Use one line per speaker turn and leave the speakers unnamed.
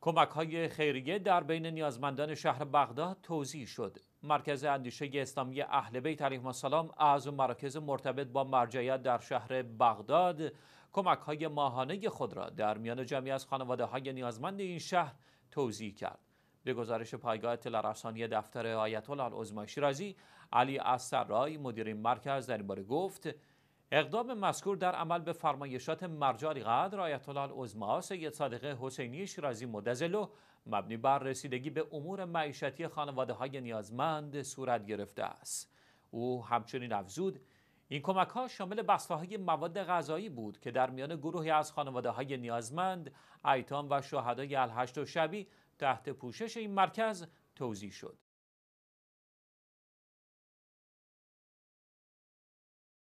کمک های خیریه در بین نیازمندان شهر بغداد توضیح شد. مرکز اندیشه اسلامی اهل بیت علیهم السلام از مراکز مرتبط با مرجعیت در شهر بغداد کمک های ماهانه خود را در میان جمعی از خانواده های نیازمند این شهر توضیح کرد. به گزارش پایگاه اطلاع دفتر آیت الله العظمی شیرازی علی اسرای مدیر این مرکز در این باره گفت اقدام مذکور در عمل به فرمایشات مرجع قدر آیت الله عظما سید صادق حسینی شیرازی مدزلو مبنی بر رسیدگی به امور معیشتی خانواده های نیازمند صورت گرفته است او همچنین افزود این کمک ها شامل بسته های مواد غذایی بود که در میان گروهی از خانواده های نیازمند ایتام و شهدای الهشت و شبی تحت پوشش این مرکز توضیح شد